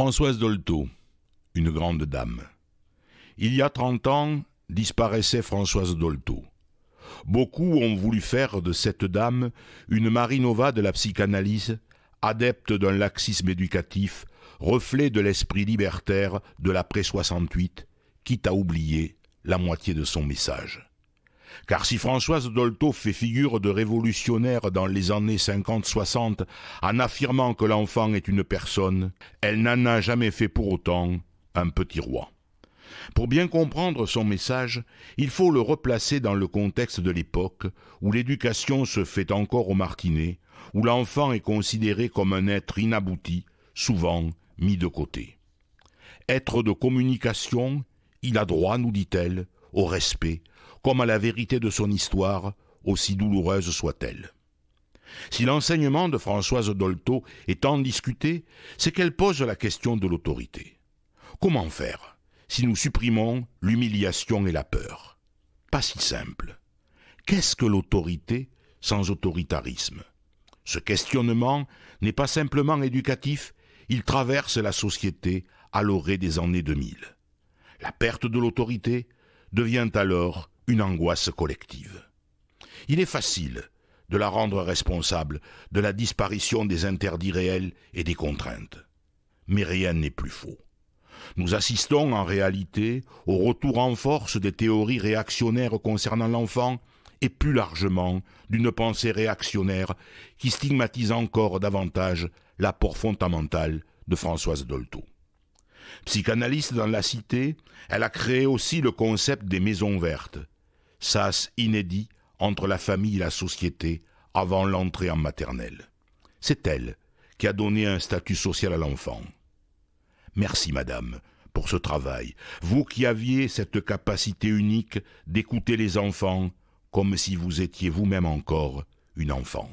Françoise Dolto, une grande dame. Il y a trente ans, disparaissait Françoise Dolto. Beaucoup ont voulu faire de cette dame une Marinova de la psychanalyse, adepte d'un laxisme éducatif, reflet de l'esprit libertaire de l'après 68, quitte à oublier la moitié de son message. Car si Françoise Dolto fait figure de révolutionnaire dans les années 50-60 en affirmant que l'enfant est une personne, elle n'en a jamais fait pour autant un petit roi. Pour bien comprendre son message, il faut le replacer dans le contexte de l'époque où l'éducation se fait encore au martinet, où l'enfant est considéré comme un être inabouti, souvent mis de côté. Être de communication, il a droit, nous dit-elle, au respect, comme à la vérité de son histoire, aussi douloureuse soit-elle. Si l'enseignement de Françoise Dolto est tant discuté, c'est qu'elle pose la question de l'autorité. Comment faire si nous supprimons l'humiliation et la peur Pas si simple. Qu'est-ce que l'autorité sans autoritarisme Ce questionnement n'est pas simplement éducatif, il traverse la société à l'orée des années 2000. La perte de l'autorité, devient alors une angoisse collective. Il est facile de la rendre responsable de la disparition des interdits réels et des contraintes. Mais rien n'est plus faux. Nous assistons en réalité au retour en force des théories réactionnaires concernant l'enfant et plus largement d'une pensée réactionnaire qui stigmatise encore davantage l'apport fondamental de Françoise Dolto. Psychanalyste dans la cité, elle a créé aussi le concept des maisons vertes, sas inédit entre la famille et la société avant l'entrée en maternelle. C'est elle qui a donné un statut social à l'enfant. Merci, madame, pour ce travail, vous qui aviez cette capacité unique d'écouter les enfants comme si vous étiez vous-même encore une enfant.